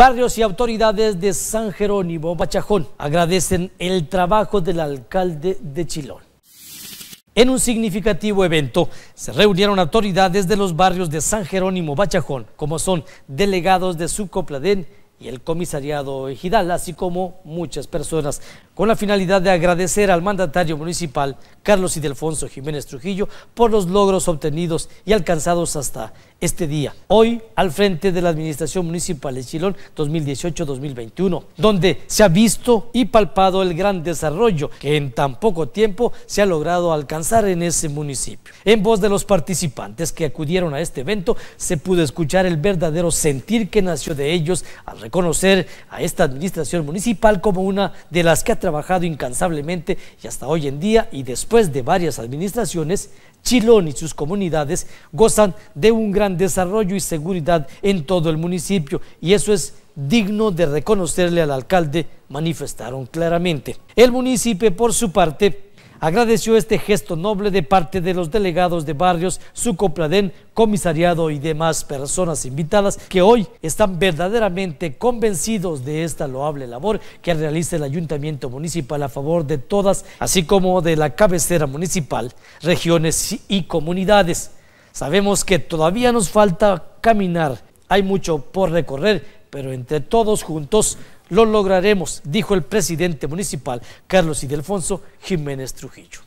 Barrios y autoridades de San Jerónimo Bachajón agradecen el trabajo del alcalde de Chilón. En un significativo evento se reunieron autoridades de los barrios de San Jerónimo Bachajón, como son delegados de Sucopladén y el comisariado Ejidal, así como muchas personas, con la finalidad de agradecer al mandatario municipal Carlos Idelfonso Jiménez Trujillo por los logros obtenidos y alcanzados hasta este día, hoy al frente de la Administración Municipal de Chilón 2018-2021, donde se ha visto y palpado el gran desarrollo que en tan poco tiempo se ha logrado alcanzar en ese municipio. En voz de los participantes que acudieron a este evento, se pudo escuchar el verdadero sentir que nació de ellos al reconocer a esta Administración Municipal como una de las que ha trabajado incansablemente y hasta hoy en día y después de varias administraciones, Chilón y sus comunidades gozan de un gran desarrollo y seguridad en todo el municipio y eso es digno de reconocerle al alcalde, manifestaron claramente. El municipio, por su parte, agradeció este gesto noble de parte de los delegados de barrios, su Copladén, comisariado y demás personas invitadas que hoy están verdaderamente convencidos de esta loable labor que realiza el Ayuntamiento Municipal a favor de todas, así como de la cabecera municipal, regiones y comunidades. Sabemos que todavía nos falta caminar, hay mucho por recorrer, pero entre todos juntos lo lograremos, dijo el presidente municipal Carlos Idelfonso Jiménez Trujillo.